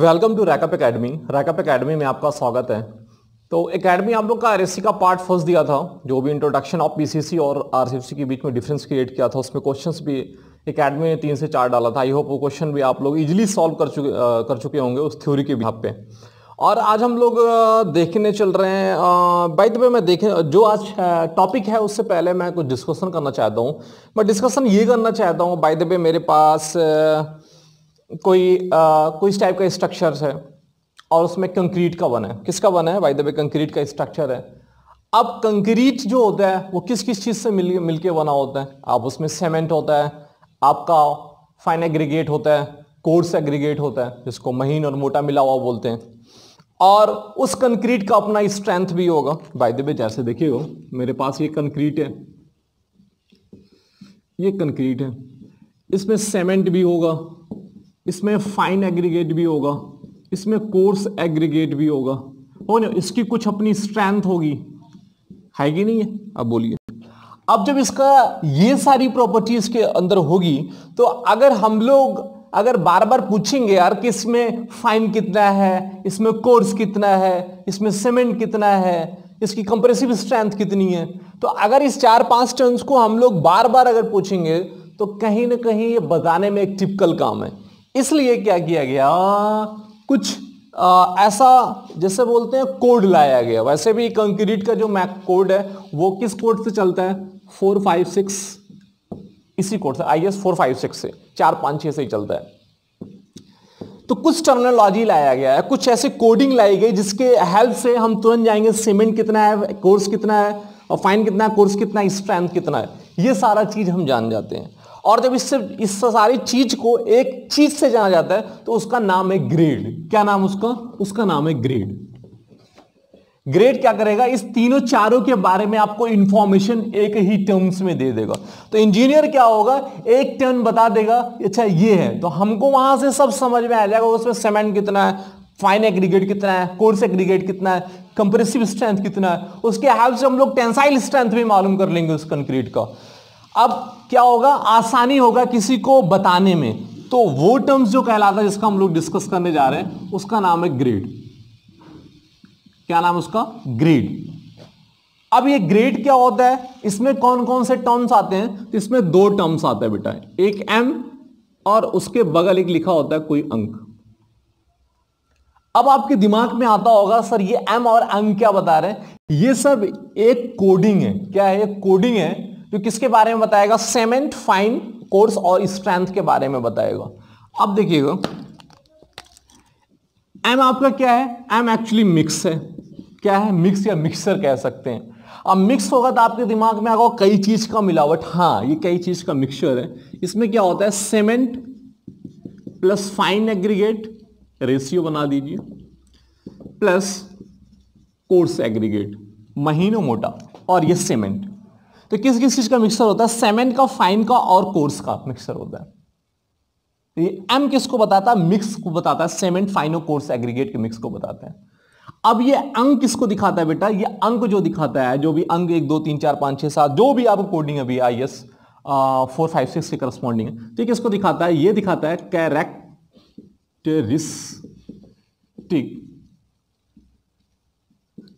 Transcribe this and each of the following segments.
welcome to Rackup academy Rackup academy में आपका स्वागत है तो एकेडमी आप लोग का आर का पार्ट फर्स्ट दिया था जो भी इंट्रोडक्शन ऑफ पीसीसी और आरसीसी के बीच में डिफरेंस क्रिएट किया था उसमें क्वेश्चंस भी एकेडमी ने तीन से चार डाला था आई होप वो क्वेश्चन भी आप लोग इजिली सॉल्व कर चुके आ, कर चुके होंगे उस थ्योरी के भाव पे और आज हम लोग देखने चल रहे हैं बाई द वे मैं देखें जो आज टॉपिक है उससे पहले मैं कुछ डिस्कशन करना चाहता हूँ मैं डिस्कशन ये करना चाहता हूँ बाई द वे मेरे पास आ, कोई आ, कोई इस टाइप का स्ट्रक्चर है और उसमें कंक्रीट का वन है किसका वन है वाई दबे कंक्रीट का स्ट्रक्चर है अब कंक्रीट जो होता है वो किस किस चीज़ से मिल मिलके बना होता है आप उसमें सीमेंट होता है आपका फाइन एग्रीगेट होता है कोर्स एग्रीगेट होता है जिसको महीन और मोटा मिला हुआ बोलते हैं और उस कंक्रीट का अपना स्ट्रेंथ भी होगा बाय द वे जैसे हो मेरे पास ये कंक्रीट है ये कंक्रीट है इसमें सीमेंट भी होगा इसमें फाइन एग्रीगेट भी होगा इसमें कोर्स एग्रीगेट भी होगा हो ना इसकी कुछ अपनी स्ट्रेंथ होगी है कि नहीं है अब बोलिए अब जब इसका ये सारी प्रॉपर्टी इसके अंदर होगी तो अगर हम लोग अगर बार बार पूछेंगे यार कि इसमें फाइन कितना है इसमें कोर्स कितना है इसमें सीमेंट कितना है इसकी कंप्रेसिव स्ट्रेंथ कितनी है तो अगर इस चार पांच टर्म्स को हम लोग बार बार अगर पूछेंगे तो कहीं ना कहीं ये बताने में एक टिपिकल काम है इसलिए क्या किया गया कुछ आ, ऐसा जैसे बोलते हैं कोड लाया गया वैसे भी कंक्रीट का जो मैक कोड है वो किस कोड से चलता है फोर फाइव सिक्स इसी कोड से I S four five six से चार पाँच छः से ही चलता है तो कुछ टर्मिनोलॉजी लाया गया है कुछ ऐसे कोडिंग लाई गई जिसके हेल्प से हम तुरंत जाएंगे सीमेंट कितना है कोर्स कितना है और फाइन कितना है कोर्स कितना है स्ट्रेंथ कितना है ये सारा चीज़ हम जान जाते हैं और जब इससे इस सारी चीज को एक चीज से जाना जाता है तो उसका नाम है ग्रेड क्या नाम उसका उसका नाम है ग्रेड ग्रेड क्या करेगा इस तीनों चारों के बारे में आपको इंफॉर्मेशन एक ही टर्म्स में दे देगा तो इंजीनियर क्या होगा एक टर्म बता देगा अच्छा ये है तो हमको वहां से सब समझ में आ जाएगा उसमें सीमेंट कितना है फाइन एग्रीगेट कितना है कोर्स एग्रीगेट कितना है कंप्रेसिव स्ट्रेंथ कितना है उसके हिसाब से हम लोग टेंसाइल स्ट्रेंथ भी मालूम कर लेंगे उस कंक्रीट का अब क्या होगा आसानी होगा किसी को बताने में तो वो टर्म्स जो कहलाता है जिसका हम लोग डिस्कस करने जा रहे हैं उसका नाम है ग्रेड क्या नाम है उसका ग्रेड अब ये ग्रेड क्या होता है इसमें कौन कौन से टर्म्स आते हैं तो इसमें दो टर्म्स आते हैं बेटा एक एम और उसके बगल एक लिखा होता है कोई अंक अब आपके दिमाग में आता होगा सर ये एम और अंक क्या बता रहे हैं ये सब एक कोडिंग है क्या है एक कोडिंग है जो किसके बारे में बताएगा सेमेंट फाइन कोर्स और स्ट्रेंथ के बारे में बताएगा अब देखिएगा एम आपका क्या है एम एक्चुअली मिक्स है क्या है मिक्स या मिक्सर कह सकते हैं अब मिक्स होगा तो आपके दिमाग में आगा कई चीज का मिलावट हाँ ये कई चीज का मिक्सचर है इसमें क्या होता है cement plus fine aggregate ratio बना दीजिए प्लस कोर्स एग्रीगेट महीनों मोटा और ये सीमेंट तो किस किस चीज़ का मिक्सर होता है सेमेंट का फाइन का और कोर्स का मिक्सर होता है तो ये एम किसको बताता है मिक्स को बताता है सेमेंट फाइनो कोर्स एग्रीगेट के मिक्स को बताता है अब ये अंग किसको दिखाता है बेटा ये अंक जो दिखाता है जो भी अंक एक दो तीन चार पांच छह सात जो भी आपको कोडिंग अभी I S four five six के करस्पॉन्डिंग है तो किसको दिखाता है ये दिखाता है कैरेक्टरिस्टिक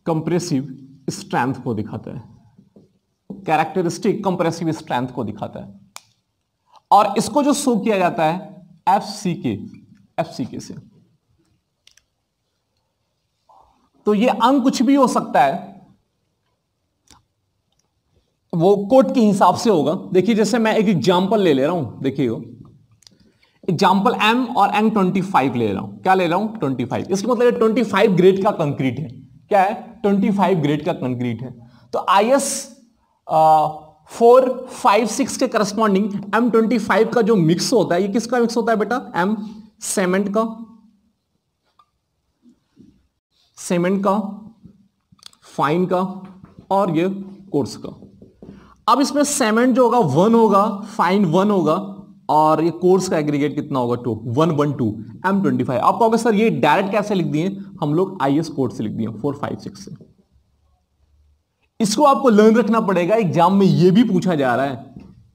कंप्रेसिव स्ट्रेंथ को दिखाता है कैरेक्टरिस्टिक कंप्रेसिव स्ट्रेंथ को दिखाता है और इसको जो शो किया जाता है एफ सी के एफ सी के से तो ये अंग कुछ भी हो सकता है वो कोट के हिसाब से होगा देखिए जैसे मैं एक एग्जाम्पल ले ले रहा हूं देखिए एग्जाम्पल एम और एंग ट्वेंटी फाइव ले रहा हूं क्या ले रहा हूं ट्वेंटी फाइव इसका मतलब ट्वेंटी फाइव ग्रेड का कंक्रीट है क्या है ट्वेंटी फाइव ग्रेड का कंक्रीट है तो I S four five six के करस्पॉन्डिंग एम ट्वेंटी फाइव का जो मिक्स होता है ये किसका मिक्स होता है बेटा एम सेमेंट का सीमेंट का फाइन का और ये कोर्स का अब इसमें सेमेंट जो होगा वन होगा फाइन वन होगा और ये कोर्स का एग्रीगेट कितना होगा two one one two M twenty five आप कहोगे सर ये डायरेक्ट कैसे लिख दिए हम लोग आई एस कोर्स से लिख दिए फोर फाइव सिक्स से इसको आपको लर्न रखना पड़ेगा एग्जाम में ये भी पूछा जा रहा है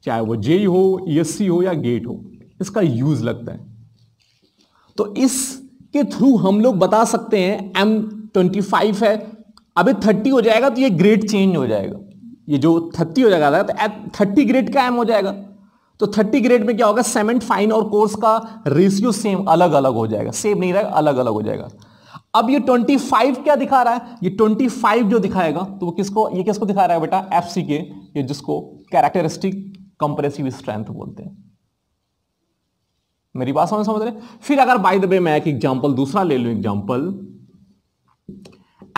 चाहे वो जेई हो ईएससी e हो या गेट हो इसका यूज लगता है तो इसके थ्रू हम लोग बता सकते हैं एम ट्वेंटी फाइव है अभी थर्टी हो जाएगा तो ये ग्रेड चेंज हो जाएगा ये जो थर्टी हो जाएगा तो थर्टी ग्रेड का एम हो जाएगा तो थर्टी ग्रेड में क्या होगा सेमेंट फाइन और कोर्स का रेशियो सेम अलग अलग हो जाएगा सेम नहीं रहेगा अलग अलग हो जाएगा अब ये 25 क्या दिखा रहा है ये 25 जो दिखाएगा तो वो किसको ये किसको दिखा रहा है बेटा एफ सी के ये जिसको कैरेक्टरिस्टिक कंप्रेसिव स्ट्रेंथ बोलते हैं मेरी बात समझ समझ रहे फिर अगर बाय द वे मैं एक एग्जांपल दूसरा ले लूं एग्जांपल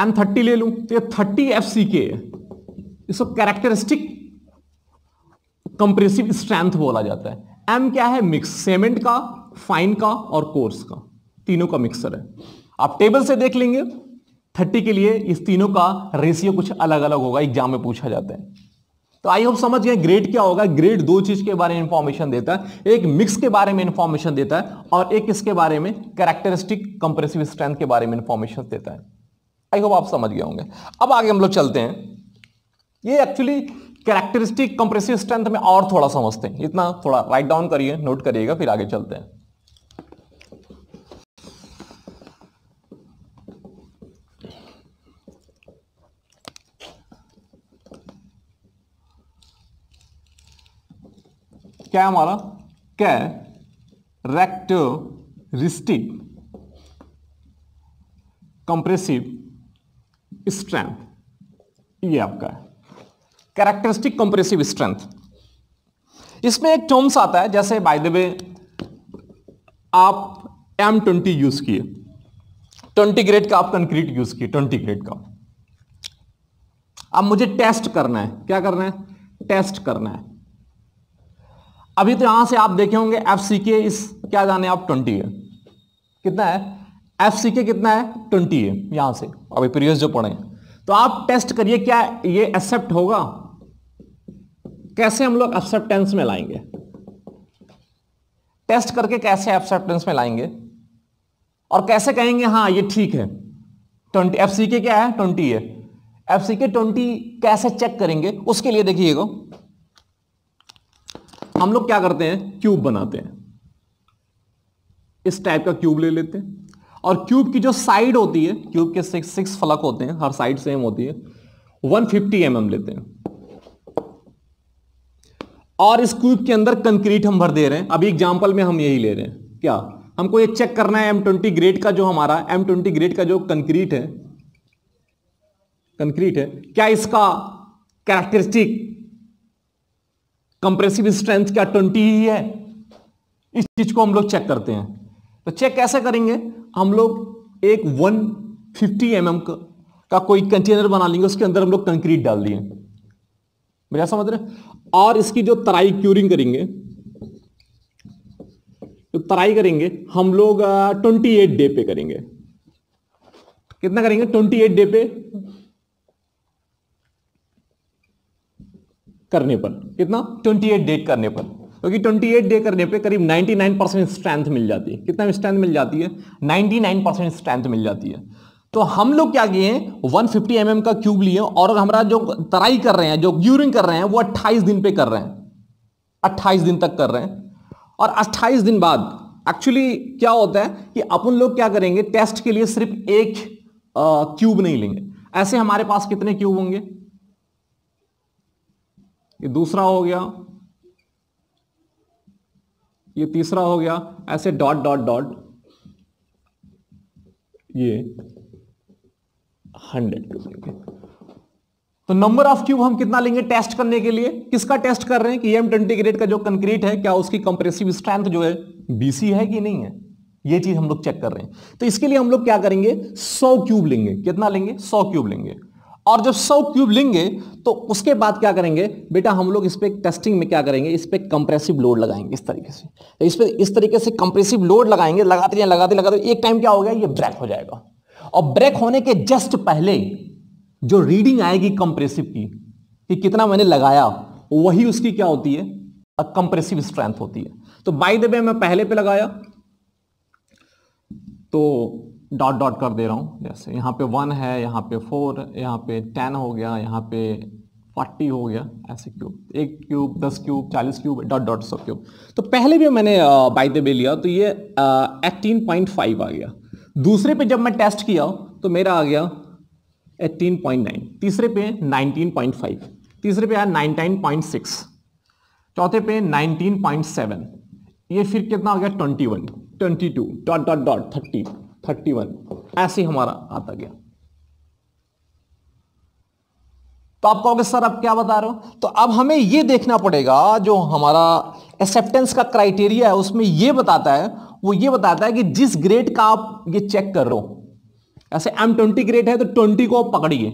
एम थर्टी ले लूं तो ये 30 एफ सी के इसको कैरेक्टरिस्टिक कंप्रेसिव स्ट्रेंथ बोला जाता है एम क्या है मिक्स सीमेंट का फाइन का और कोर्स का तीनों का मिक्सर है आप टेबल से देख लेंगे थर्टी के लिए इस तीनों का रेशियो कुछ अलग अलग होगा एग्जाम में पूछा जाता है तो आई होप समझ गए ग्रेड क्या होगा ग्रेड दो चीज के बारे में इंफॉर्मेशन देता है एक मिक्स के बारे में इंफॉर्मेशन देता है और एक इसके बारे में कैरेक्टरिस्टिक कंप्रेसिव स्ट्रेंथ के बारे में इंफॉर्मेशन देता है आई होप आप समझ गए होंगे अब आगे हम लोग चलते हैं ये एक्चुअली कैरेक्टरिस्टिक कंप्रेसिव स्ट्रेंथ में और थोड़ा समझते हैं इतना थोड़ा राइट डाउन करिए नोट करिएगा फिर आगे चलते हैं क्या है हमारा कैरेक्टरिस्टिक कंप्रेसिव स्ट्रेंथ ये आपका है कैरेक्टरिस्टिक कंप्रेसिव स्ट्रेंथ इसमें एक टर्म्स आता है जैसे बाय द वे आप एम ट्वेंटी यूज किए ट्वेंटी ग्रेड का आप कंक्रीट यूज किए ट्वेंटी ग्रेड का अब मुझे टेस्ट करना है क्या करना है टेस्ट करना है अभी तो यहां से आप देखे होंगे एफ सी के इस क्या जाने आप ट्वेंटी है कितना है एफ सी के कितना है ट्वेंटी है यहां से अभी प्रीवियस जो पढ़े तो आप टेस्ट करिए क्या ये एक्सेप्ट होगा कैसे हम लोग एक्सेप्टेंस में लाएंगे टेस्ट करके कैसे एक्सेप्टेंस में लाएंगे और कैसे कहेंगे हाँ ये ठीक है ट्वेंटी एफ सी के क्या है ट्वेंटी है एफ सी के ट्वेंटी कैसे चेक करेंगे उसके लिए देखिएगा हम लोग क्या करते हैं क्यूब बनाते हैं इस टाइप का क्यूब ले लेते हैं और क्यूब की जो साइड होती है क्यूब के सिक्स सिक्स फलक होते हैं हर साइड सेम होती है 150 फिफ्टी mm लेते हैं और इस क्यूब के अंदर कंक्रीट हम भर दे रहे हैं अभी एग्जाम्पल में हम यही ले रहे हैं क्या हमको ये चेक करना है एम ट्वेंटी ग्रेड का जो हमारा एम ट्वेंटी ग्रेड का जो कंक्रीट है कंक्रीट है क्या इसका कैरेक्टरिस्टिक कंप्रेसिव स्ट्रेंथ क्या ट्वेंटी ही है इस चीज को हम लोग चेक करते हैं तो चेक कैसे करेंगे हम लोग एक 150 फिफ्टी mm का कोई कंटेनर बना लेंगे उसके अंदर हम लोग कंक्रीट डाल दिए मेरा समझ रहे और इसकी जो तराई क्यूरिंग करेंगे जो तराई करेंगे हम लोग ट्वेंटी एट डे पे करेंगे कितना करेंगे ट्वेंटी एट डे पे करने पर कितना 28 डे करने पर क्योंकि तो 28 डे करने पे करीब 99 परसेंट स्ट्रेंथ मिल जाती है कितना स्ट्रेंथ मिल जाती है 99 परसेंट स्ट्रेंथ मिल जाती है तो हम लोग क्या किए हैं 150 फिफ्टी mm का क्यूब लिए और हमारा जो तराई कर रहे हैं जो ग्यूरिंग कर रहे हैं वो 28 दिन पे कर रहे हैं 28 दिन तक कर रहे हैं और 28 दिन बाद एक्चुअली क्या होता है कि अपन लोग क्या करेंगे टेस्ट के लिए सिर्फ एक क्यूब नहीं लेंगे ऐसे हमारे पास कितने क्यूब होंगे ये दूसरा हो गया ये तीसरा हो गया ऐसे डॉट डॉट डॉट ये हंड्रेड तो नंबर ऑफ क्यूब हम कितना लेंगे टेस्ट करने के लिए किसका टेस्ट कर रहे हैं कि एम e ट्वेंटी ग्रेड का जो कंक्रीट है क्या उसकी कंप्रेसिव स्ट्रेंथ जो है बीसी है कि नहीं है ये चीज हम लोग चेक कर रहे हैं तो इसके लिए हम लोग क्या करेंगे सौ क्यूब लेंगे कितना लेंगे सौ क्यूब लेंगे और जब सौ क्यूब लेंगे तो उसके बाद क्या करेंगे बेटा हम लोग इस पर टेस्टिंग में क्या करेंगे इस पर कंप्रेसिव लोड लगाएंगे इस तरीके से तो इस पर इस तरीके से कंप्रेसिव लोड लगाएंगे लगाते हैं लगाते लगाते एक टाइम क्या हो गया ये ब्रेक हो जाएगा और ब्रेक होने के जस्ट पहले जो रीडिंग आएगी कंप्रेसिव की कि कितना मैंने लगाया वही उसकी क्या होती है कंप्रेसिव स्ट्रेंथ होती है तो बाई द वे मैं पहले पे लगाया तो डॉट डॉट कर दे रहा हूँ जैसे यहाँ पे वन है यहाँ पे फोर यहाँ पे टेन हो गया यहाँ पे फोर्टी हो गया ऐसे क्यूब एक क्यूब दस क्यूब चालीस क्यूब डॉट डॉट सब क्यूब तो पहले भी मैंने बाई दे लिया तो ये एटीन पॉइंट फाइव आ गया दूसरे पे जब मैं टेस्ट किया तो मेरा आ गया एटीन पॉइंट नाइन तीसरे पे नाइनटीन पॉइंट फाइव तीसरे पे आया नाइनटीन पॉइंट सिक्स चौथे पे नाइनटीन पॉइंट सेवन ये फिर कितना आ गया twenty one twenty two dot dot dot thirty thirty one ऐसे हमारा आता गया तो आप कहोगे सर अब क्या बता रहे हो तो अब हमें यह देखना पड़ेगा जो हमारा एक्सेप्टेंस का क्राइटेरिया है उसमें यह बताता है वो ये बताता है कि जिस ग्रेड का आप ये चेक कर रहे हो ऐसे एम ट्वेंटी ग्रेड है तो ट्वेंटी को पकड़िए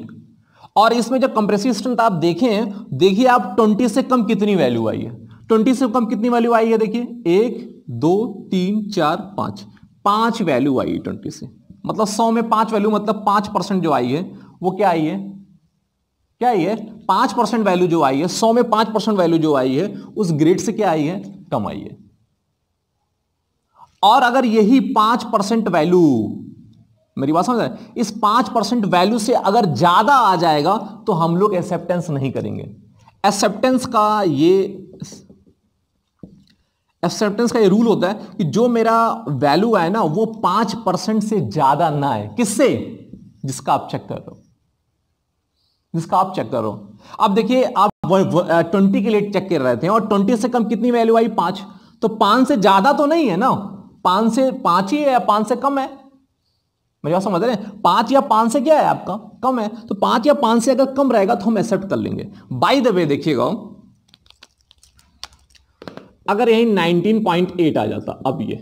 और इसमें जब कंप्रेसिव स्ट्रेंथ आप देखें देखिए आप ट्वेंटी से कम कितनी वैल्यू आई है ट्वेंटी से कम कितनी वैल्यू आई है देखिए एक दो तीन चार पांच पांच वैल्यू आई है ट्वेंटी से मतलब सौ में पांच वैल्यू मतलब पांच परसेंट जो आई है वो क्या आई है क्या आई है पांच परसेंट वैल्यू जो आई है सौ में पांच परसेंट वैल्यू जो आई है उस ग्रेड से क्या आई है कम आई है और अगर यही पांच परसेंट वैल्यू मेरी बात समझ इस पांच परसेंट वैल्यू से अगर ज्यादा आ जाएगा तो हम लोग एक्सेप्टेंस नहीं करेंगे एक्सेप्टेंस का ये एक्सेप्टेंस का ये रूल होता है कि जो मेरा वैल्यू आए ना वो पांच परसेंट से ज्यादा ना आए किससे जिसका आप चेक कर रहे हो जिसका आप चेक करो अब देखिए आप ट्वेंटी के लिए चेक कर रहे थे और ट्वेंटी से कम कितनी वैल्यू आई पांच तो पांच से ज्यादा तो नहीं है ना पांच से पांच ही है या पांच से कम है मुझे आप समझ रहे हैं पांच या पांच से क्या है आपका कम है तो पांच या पांच से अगर कम रहेगा तो हम एक्सेप्ट कर लेंगे बाई द वे देखिएगा अगर यही 19.8 आ जाता अब ये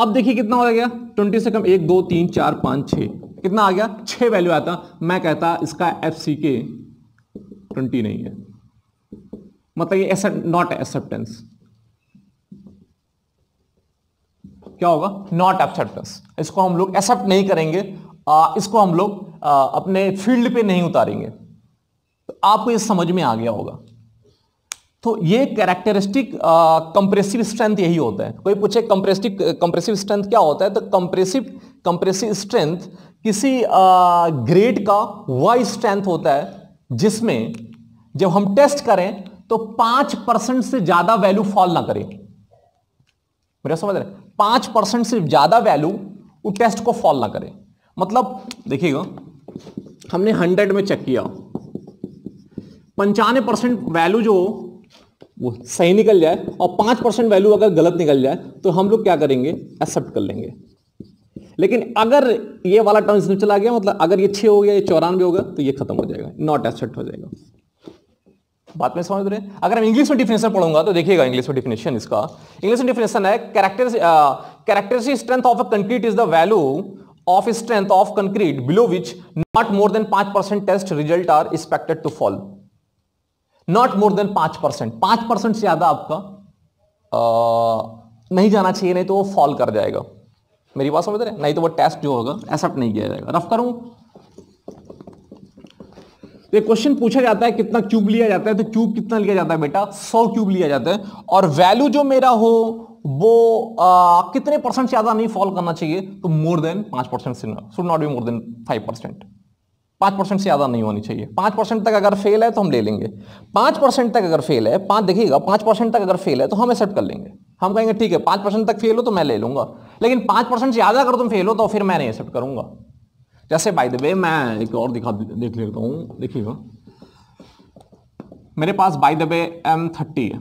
अब देखिए कितना हो गया ट्वेंटी से कम एक दो तीन चार पांच छ कितना आ गया छह वैल्यू आता मैं कहता इसका एफ सी के ट्वेंटी नहीं है मतलब ये नॉट एक्सेप्टेंस क्या होगा नॉट एक्सेप्टेंस इसको हम लोग एक्सेप्ट नहीं करेंगे आ, इसको हम लोग आ, अपने फील्ड पे नहीं उतारेंगे तो आपको ये समझ में आ गया होगा तो ये कैरेक्टरिस्टिक कंप्रेसिव स्ट्रेंथ यही होता है कोई पूछे कंप्रेसिव कंप्रेसिव स्ट्रेंथ क्या होता है तो कंप्रेसिव कंप्रेसिव स्ट्रेंथ किसी ग्रेड uh, का वह स्ट्रेंथ होता है जिसमें जब हम टेस्ट करें तो पांच परसेंट से ज्यादा वैल्यू फॉल ना करे मेरा समझ रहे पांच परसेंट से ज्यादा वैल्यू वो टेस्ट को फॉल ना करे मतलब देखिएगा हमने हंड्रेड में चेक किया पंचानवे परसेंट वैल्यू जो वो सही निकल जाए और पाँच परसेंट वैल्यू अगर गलत निकल जाए तो हम लोग क्या करेंगे एक्सेप्ट कर लेंगे लेकिन अगर ये वाला टर्म इसमें चला गया मतलब अगर ये छः हो गया ये चौरानवे होगा तो ये खत्म हो जाएगा नॉट एक्सेप्ट हो जाएगा बात में समझ रहे हैं अगर हम इंग्लिश में डिफिनेशन पढ़ूंगा तो देखिएगा इंग्लिश में डिफिनेशन इसका इंग्लिश में डिफिनेशन है character characteristic strength of a concrete is the value of strength of concrete below which not more than पांच percent test result are expected to fall not more than पांच percent पांच percent से ज्यादा आपका आ, नहीं जाना चाहिए नहीं तो वो फॉल कर जाएगा मेरी बात समझ रहे नहीं तो वो टेस्ट जो होगा एक्सेप्ट नहीं किया जाएगा रफ करूं तो क्वेश्चन पूछा जाता है कितना क्यूब लिया जाता है तो क्यूब कितना लिया जाता है बेटा सौ क्यूब लिया जाता है और वैल्यू जो मेरा हो वो आ, कितने परसेंट ज्यादा नहीं फॉल करना चाहिए तो मोर देन पांच परसेंट से not be more than five percent पाँच परसेंट से ज़्यादा नहीं होनी चाहिए पाँच परसेंट तक अगर फेल है तो हम ले लेंगे पाँच परसेंट तक अगर फेल है पाँच देखिएगा पाँच परसेंट तक अगर फेल है तो हम एक्सेप्ट कर लेंगे हम कहेंगे ठीक है पाँच परसेंट तक फेल हो तो मैं ले लूँगा लेकिन पाँच परसेंट से ज़्यादा अगर तुम फेल हो तो फिर मैं नहीं एक्सेप्ट करूँगा जैसे बाई द वे मैं एक और दिखा देख लेता हूँ देखिएगा मेरे पास by the way M thirty है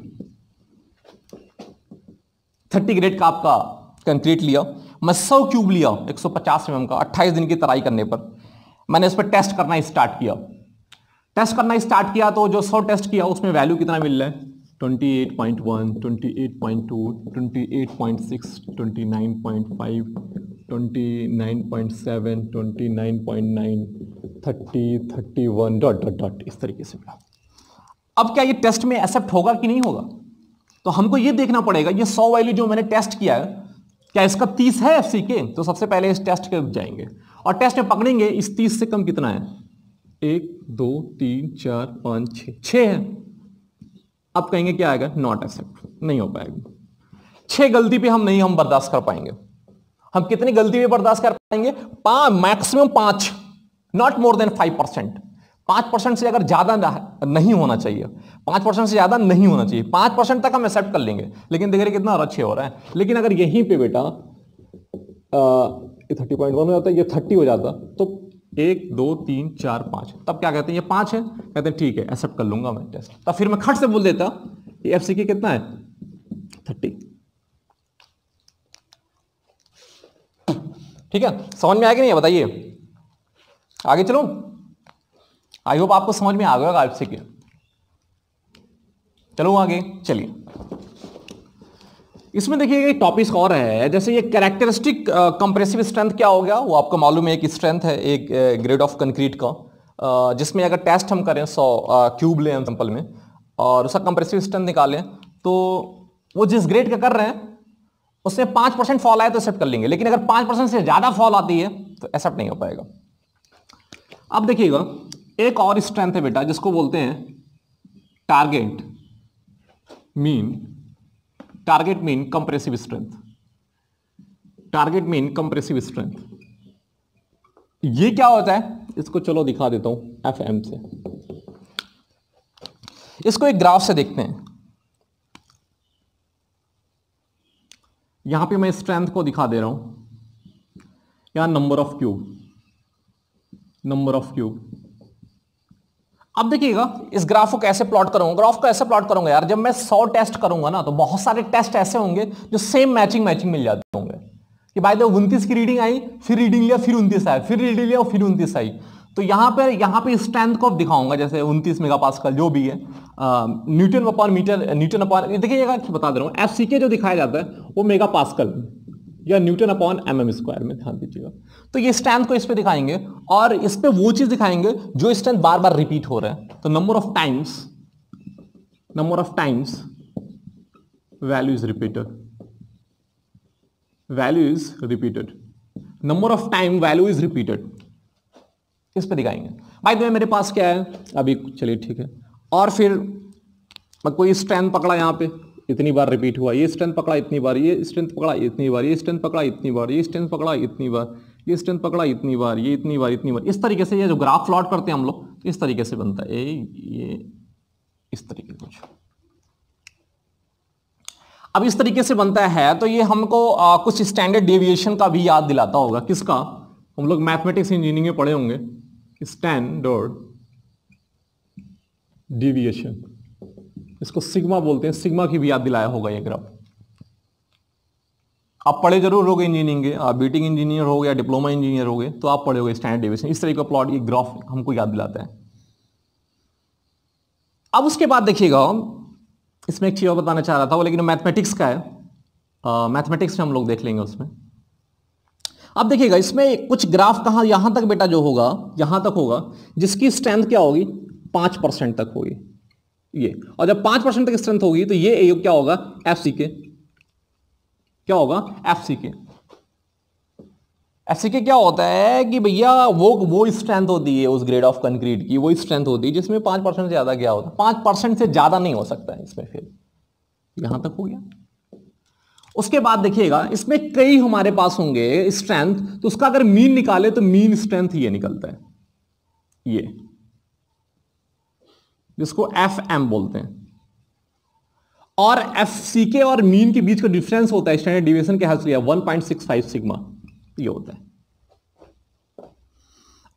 थर्टी ग्रेड का आपका कंक्रीट लिया मैं सौ क्यूब लिया एक सौ पचास एम का अट्ठाईस दिन की तराई करने पर मैंने इस पर टेस्ट करना स्टार्ट किया टेस्ट करना स्टार्ट किया तो जो सौ टेस्ट किया उसमें वैल्यू कितना मिल रहा है 28.1, डॉट डॉट डॉट इस तरीके से मिला अब क्या ये टेस्ट में एक्सेप्ट होगा कि नहीं होगा तो हमको ये देखना पड़ेगा ये 100 वैल्यू जो मैंने टेस्ट किया है क्या इसका 30 है एफ के तो सबसे पहले इस टेस्ट के जाएंगे और टेस्ट में पकड़ेंगे इस तीस से कम कितना है एक दो तीन चार पाँच छः छः है अब कहेंगे क्या आएगा नॉट एक्सेप्ट नहीं हो पाएगा छः गलती पे हम नहीं हम बर्दाश्त कर पाएंगे हम कितनी गलती पे बर्दाश्त कर पाएंगे पाँच मैक्सिमम पाँच not more than five percent पाँच परसेंट से अगर ज़्यादा नहीं होना चाहिए पाँच परसेंट से ज़्यादा नहीं होना चाहिए पाँच परसेंट तक हम एक्सेप्ट कर लेंगे लेकिन देख रहे कितना अच्छे हो रहा है लेकिन अगर यहीं पे बेटा ये थर्टी पॉइंट वन हो जाता है ये थर्टी हो जाता तो एक दो तीन चार पाँच तब क्या कहते हैं ये पाँच है कहते हैं ठीक है एक्सेप्ट कर लूंगा मैं टेस्ट तब फिर मैं खट से बोल देता ये एफ सी के कितना है थर्टी ठीक है समझ में आया नहीं बताइए आगे चलो आई होप आपको समझ में आ गया एफ सी के चलो आगे चलिए इसमें देखिएगा एक टॉपिक और है जैसे ये कैरेक्टरिस्टिक कंप्रेसिव स्ट्रेंथ क्या हो गया वो आपको मालूम है एक स्ट्रेंथ है एक ग्रेड ऑफ कंक्रीट का जिसमें अगर टेस्ट हम करें सौ क्यूब लें एग्जाम्पल में और उसका कंप्रेसिव स्ट्रेंथ निकालें तो वो जिस ग्रेड का कर रहे हैं उसमें पाँच परसेंट फॉल आए तो एक्सेप्ट कर लेंगे लेकिन अगर पाँच परसेंट से ज़्यादा फॉल आती है तो एक्सेप्ट नहीं हो पाएगा अब देखिएगा एक और स्ट्रेंथ है बेटा जिसको बोलते हैं target mean target mean compressive strength target mean compressive strength ये क्या होता है इसको चलो दिखा देता हूं एफ एम से इसको एक ग्राफ से देखते हैं यहां पे मैं स्ट्रेंथ को दिखा दे रहा हूं यहां number of cube number of cube अब देखिएगा इस ग्राफ को कैसे प्लॉट करूंगा ग्राफ को ऐसे प्लॉट करूंगा यार जब मैं सौ टेस्ट करूंगा ना तो बहुत सारे टेस्ट ऐसे होंगे जो सेम मैचिंग मैचिंग मिल जाते होंगे कि भाई देखो उनतीस की रीडिंग आई फिर रीडिंग लिया फिर उनतीस आया फिर रीडिंग लिया फिर उनतीस आई तो यहाँ पर यहाँ पे स्ट्रेंथ को दिखाऊंगा जैसे उनतीस मेगापास्कल जो भी है newton upon metre newton upon देखिएगा बता दे रहा हूँ एफ के जो दिखाया जाता है वो मेगा पास्कल या newton upon M M square में ध्यान दीजिएगा तो ये स्ट्रेंथ को इस पर दिखाएंगे और इस पर वो चीज दिखाएंगे जो स्ट्रेंथ बार बार रिपीट हो रहा है तो number of times number of times value is repeated value is repeated number of time value is repeated इस पर दिखाएंगे भाई तुम्हें मेरे पास क्या है अभी चलिए ठीक है और फिर कोई स्ट्रेंथ पकड़ा यहाँ पे इतनी बार रिपीट हुआ ये स्ट्रेंथ पकड़ा इतनी बार ये स्ट्रेंथ पकड़ा इतनी बार ये स्ट्रेंथ पकड़ा इतनी बार ये स्ट्रेंथ पकड़ा इतनी बार ये स्ट्रेंथ पकड़ा इतनी बार ये इतनी बार इतनी बार इस तरीके से ये जो ग्राफ प्लॉट करते हैं हम लोग तो इस तरीके से बनता है ये इस तरीके कुछ अब इस तरीके से बनता है तो ये हमको आ, कुछ स्टैंडर्ड डेविएशन का भी याद दिलाता होगा किसका हम लोग मैथमेटिक्स इंजीनियरिंग में पढ़े होंगे स्टैंडर्ड डेविएशन इसको सिग्मा बोलते हैं सिग्मा की भी याद दिलाया होगा ये ग्राफ आप पढ़े जरूर गए इंजीनियरिंग के आप बीटिंग e इंजीनियर हो या डिप्लोमा इंजीनियर हो तो आप पढ़े होगे स्टैंडर्ड डिविजन इस तरह का प्लॉट ये ग्राफ हमको याद दिलाता है अब उसके बाद देखिएगा इसमें एक चीज़ और बताना चाह रहा था वो लेकिन मैथमेटिक्स का है मैथमेटिक्स में हम लोग देख लेंगे उसमें अब देखिएगा इसमें कुछ ग्राफ कहाँ यहाँ तक बेटा जो होगा यहाँ तक होगा जिसकी स्ट्रेंथ क्या होगी पाँच परसेंट तक होगी ये और जब पांच परसेंट तक स्ट्रेंथ होगी तो ये एयोग क्या होगा एफ सी के क्या होगा एफ सी के एफ सी के क्या होता है कि भैया वो वो स्ट्रेंथ होती है उस ग्रेड ऑफ कंक्रीट की वो स्ट्रेंथ होती है जिसमें पांच परसेंट से ज्यादा क्या होता है पांच परसेंट से ज्यादा नहीं हो सकता है इसमें फिर यहां तक हो गया उसके बाद देखिएगा इसमें कई हमारे पास होंगे स्ट्रेंथ तो उसका अगर मीन निकाले तो मीन स्ट्रेंथ ये निकलता है ये जिसको एफ एम बोलते हैं और एफ सी के और मीन के बीच का डिफरेंस होता है स्टैंडर्ड डिविएशन के हाथ लिया फाइव सिग्मा ये होता है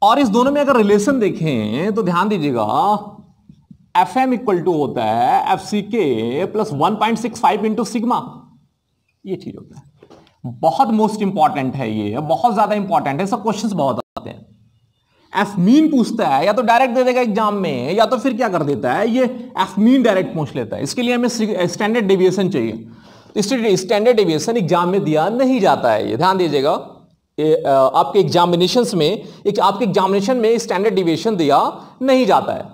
और इस दोनों में अगर रिलेशन देखें तो ध्यान दीजिएगा एफ एम इक्वल टू होता है एफ सी के plus one point six five into sigma ये चीज होता है बहुत मोस्ट इंपॉर्टेंट है ये बहुत ज्यादा इंपॉर्टेंट है सब क्वेश्चंस बहुत आते हैं एफमीन पूछता है या तो डायरेक्ट दे देगा एग्जाम में या तो फिर क्या कर देता है ये एफमीन डायरेक्ट पूछ लेता है इसके लिए हमें स्टैंडर्ड डेविएशन चाहिए तो स्टैंडर्ड डेविएशन एग्जाम में दिया नहीं जाता है ये ध्यान दीजिएगा आपके एग्जामिनेशन में एक आपके एग्जामिनेशन में स्टैंडर्ड डिविएशन दिया नहीं जाता है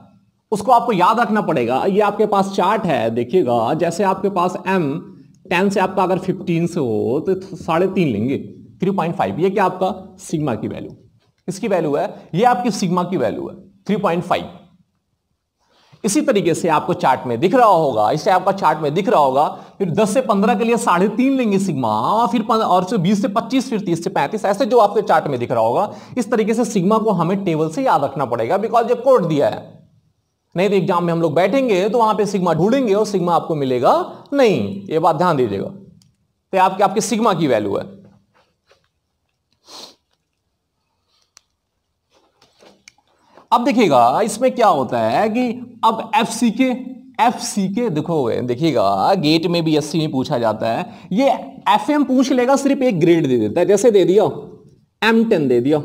उसको आपको याद रखना पड़ेगा ये आपके पास चार्ट है देखिएगा जैसे आपके पास एम टेन से आपका अगर फिफ्टीन से हो तो साढ़े तीन लेंगे थ्री पॉइंट फाइव ये क्या आपका सिग्मा की वैल्यू किसकी वैल्यू है ये आपकी सिग्मा की वैल्यू है 3.5 इसी तरीके से आपको चार्ट में दिख रहा होगा इससे आपका चार्ट में दिख रहा होगा फिर 10 से 15 के लिए साढ़े तीन लेंगे सिग्मा और फिर और से 20 से 25 फिर 30 से 35 ऐसे जो आपके चार्ट में दिख रहा होगा इस तरीके से सिग्मा को हमें टेबल से याद रखना पड़ेगा बिकॉज जब कोड दिया है नहीं तो एग्जाम में हम लोग बैठेंगे तो वहां पर सिग्मा ढूंढेंगे और सिग्मा आपको मिलेगा नहीं ये बात ध्यान दीजिएगा तो आपके आपके सिग्मा की वैल्यू है अब देखिएगा इसमें क्या होता है कि अब एफ सी के एफ सी के देखो देखिएगा गेट में भी एस सी में पूछा जाता है ये एफ एम पूछ लेगा सिर्फ एक ग्रेड दे देता है जैसे दे दिया एम टेन दे दिया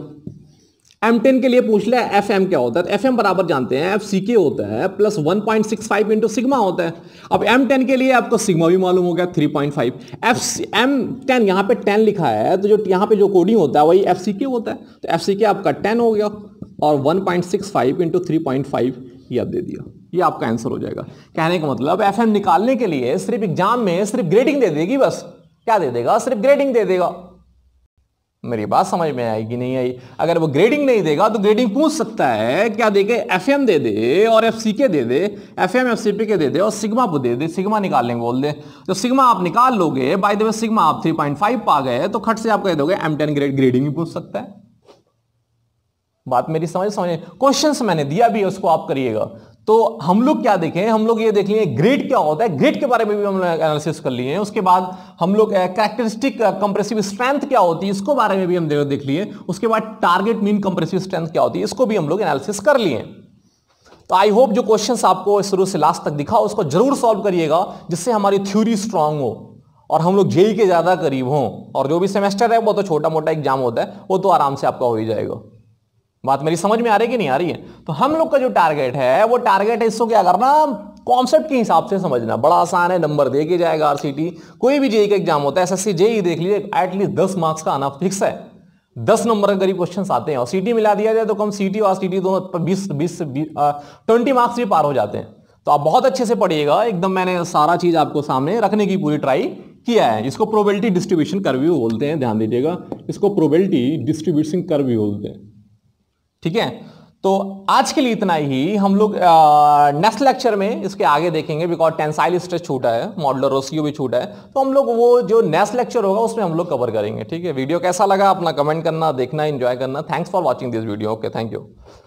एम टेन के लिए पूछ लिया एफ एम क्या होता है एफ एम बराबर जानते हैं एफ सी के होता है plus one point six five into sigma होता है अब एम टेन के लिए आपको सिग्मा भी मालूम हो गया three point five F M ten यहाँ पे टेन लिखा है तो जो यहाँ पे जो कोडिंग होता है वही एफ सी के होता है तो एफ सी के आपका टेन हो गया और 1.65 point six five into three point five ये आप दे दिया ये आपका आंसर हो जाएगा कहने का मतलब एफ निकालने के लिए सिर्फ एग्जाम में सिर्फ ग्रेडिंग दे देगी बस क्या दे देगा सिर्फ ग्रेडिंग दे देगा मेरी बात समझ में आएगी नहीं आई अगर वो ग्रेडिंग नहीं देगा तो ग्रेडिंग पूछ सकता है क्या देखे एफ एम दे दे और एफ सी के दे दे F M F C P के दे दे और सिग्मा को दे दे सिग्मा निकालने को बोल दे तो सिग्मा आप निकाल लोगे बाय द वे सिग्मा आप 3.5 पा गए तो खट से आप कह दोगे एम टेन ग्रेड ग्रेडिंग भी पूछ सकता है बात मेरी समझ समझ क्वेश्चन मैंने दिया भी है उसको आप करिएगा तो हम लोग क्या देखें हम लोग ये देख लिए ग्रेड क्या होता है ग्रेड के बारे में भी हम लोग एनालिसिस कर लिए हैं उसके बाद हम लोग कैरेक्टरिस्टिक कंप्रेसिव स्ट्रेंथ क्या होती है इसको बारे में भी हम देख लिए उसके बाद टारगेट मीन कंप्रेसिव स्ट्रेंथ क्या होती है इसको भी हम लोग एनालिसिस कर लिए तो आई होप जो क्वेश्चन आपको शुरू से लास्ट तक दिखा उसको जरूर सॉल्व करिएगा जिससे हमारी थ्योरी स्ट्रांग हो और हम लोग जेई के ज़्यादा करीब हों और जो भी सेमेस्टर है वो तो छोटा मोटा एग्जाम होता है वो तो आराम से आपका हो ही जाएगा बात मेरी समझ में आ रही कि नहीं आ रही है तो हम लोग का जो टारगेट है वो टारगेट है इसको क्या करना कॉन्सेप्ट के हिसाब से समझना बड़ा आसान है नंबर दे के जाएगा आरसीटी कोई भी जेई का एग्जाम होता है एसएससी जेई e e देख लीजिए एटलीस्ट दस मार्क्स का आना फिक्स है दस नंबर के करीब क्वेश्चन आते हैं और सीटी मिला दिया जाए तो कम सीटी और सीटी दोनों बीस बीस ट्वेंटी मार्क्स भी पार हो जाते हैं तो आप बहुत अच्छे से पढ़िएगा एकदम मैंने सारा चीज़ आपको सामने रखने की पूरी ट्राई किया है इसको प्रोबेबिलिटी डिस्ट्रीब्यूशन कर्व्यू बोलते हैं ध्यान दीजिएगा इसको प्रोबेबिलिटी डिस्ट्रीब्यूशन कर्व्यू बोलते हैं ठीक है तो आज के लिए इतना ही हम लोग नेक्स्ट लेक्चर में इसके आगे देखेंगे बिकॉज टेंसाइल स्ट्रेस छूटा है मॉडलर रोसियो भी छूटा है तो हम लोग वो जो नेक्स्ट लेक्चर होगा उसमें हम लोग कवर करेंगे ठीक है वीडियो कैसा लगा अपना कमेंट करना देखना एंजॉय करना thanks for watching this video okay thank you